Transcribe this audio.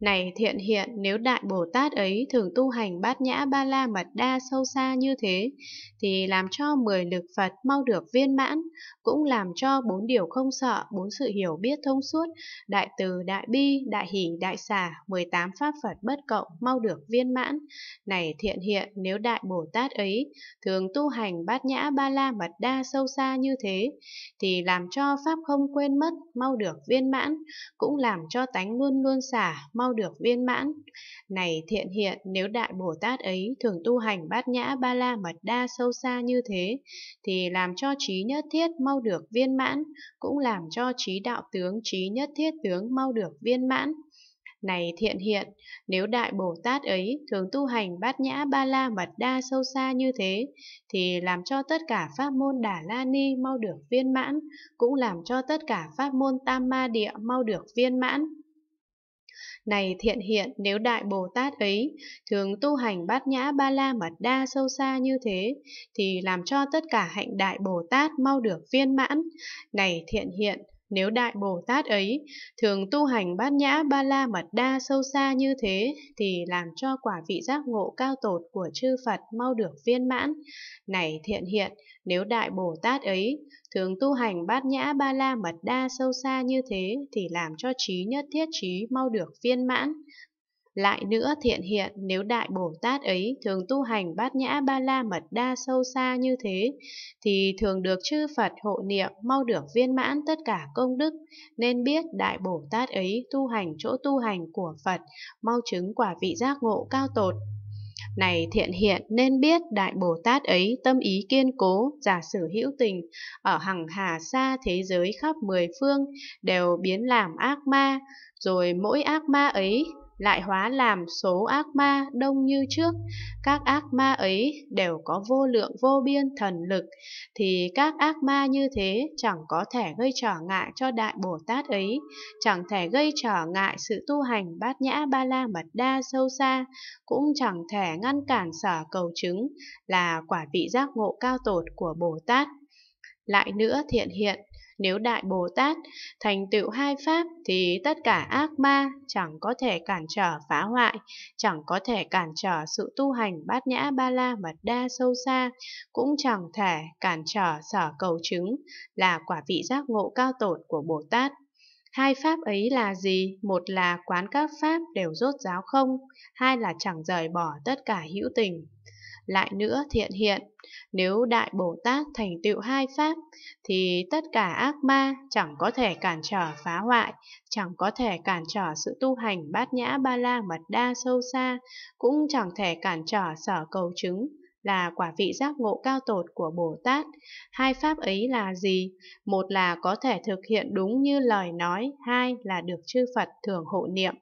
Này thiện hiện, nếu Đại Bồ Tát ấy thường tu hành bát nhã ba la mật đa sâu xa như thế, thì làm cho mười lực Phật mau được viên mãn, cũng làm cho bốn điều không sợ, bốn sự hiểu biết thông suốt, đại từ, đại bi, đại hỷ, đại xả, mười tám pháp Phật bất cộng mau được viên mãn. Này thiện hiện, nếu Đại Bồ Tát ấy thường tu hành bát nhã ba la mật đa sâu xa như thế, thì làm cho pháp không quên mất mau được viên mãn, cũng làm cho tánh luôn luôn xả mau mau được viên mãn. Này thiện hiện, nếu Đại Bồ Tát ấy thường tu hành bát nhã ba la mật đa sâu xa như thế, thì làm cho trí nhất thiết mau được viên mãn, cũng làm cho trí đạo tướng trí nhất thiết tướng mau được viên mãn. Này thiện hiện, nếu Đại Bồ Tát ấy thường tu hành bát nhã ba la mật đa sâu xa như thế, thì làm cho tất cả pháp môn Đà La Ni mau được viên mãn, cũng làm cho tất cả pháp môn Tam Ma Địa mau được viên mãn. Này thiện hiện nếu Đại Bồ Tát ấy thường tu hành bát nhã ba la mật đa sâu xa như thế, thì làm cho tất cả hạnh Đại Bồ Tát mau được viên mãn. Này thiện hiện, nếu Đại Bồ Tát ấy thường tu hành bát nhã ba la mật đa sâu xa như thế thì làm cho quả vị giác ngộ cao tột của chư Phật mau được viên mãn. Này thiện hiện, nếu Đại Bồ Tát ấy thường tu hành bát nhã ba la mật đa sâu xa như thế thì làm cho trí nhất thiết trí mau được viên mãn. Lại nữa thiện hiện nếu Đại Bồ Tát ấy thường tu hành bát nhã ba la mật đa sâu xa như thế, thì thường được chư Phật hộ niệm mau được viên mãn tất cả công đức, nên biết Đại Bồ Tát ấy tu hành chỗ tu hành của Phật, mau chứng quả vị giác ngộ cao tột. Này thiện hiện nên biết Đại Bồ Tát ấy tâm ý kiên cố, giả sử hữu tình, ở hằng hà xa thế giới khắp mười phương đều biến làm ác ma, rồi mỗi ác ma ấy lại hóa làm số ác ma đông như trước. Các ác ma ấy đều có vô lượng vô biên thần lực, thì các ác ma như thế chẳng có thể gây trở ngại cho Đại Bồ Tát ấy, chẳng thể gây trở ngại sự tu hành bát nhã ba la mật đa sâu xa, cũng chẳng thể ngăn cản sở cầu chứng là quả vị giác ngộ cao tột của Bồ Tát. Lại nữa thiện hiện, nếu Đại Bồ Tát thành tựu hai pháp thì tất cả ác ma chẳng có thể cản trở phá hoại, chẳng có thể cản trở sự tu hành bát nhã ba la mật đa sâu xa, cũng chẳng thể cản trở sở cầu chứng là quả vị giác ngộ cao tột của Bồ Tát. Hai pháp ấy là gì? Một là quán các pháp đều rốt ráo không, hai là chẳng rời bỏ tất cả hữu tình lại nữa thiện hiện. Nếu Đại Bồ Tát thành tựu hai pháp, thì tất cả ác ma chẳng có thể cản trở phá hoại, chẳng có thể cản trở sự tu hành bát nhã ba la mật đa sâu xa, cũng chẳng thể cản trở sở cầu chứng là quả vị giác ngộ cao tột của Bồ Tát. Hai pháp ấy là gì? Một là có thể thực hiện đúng như lời nói, hai là được chư Phật thường hộ niệm.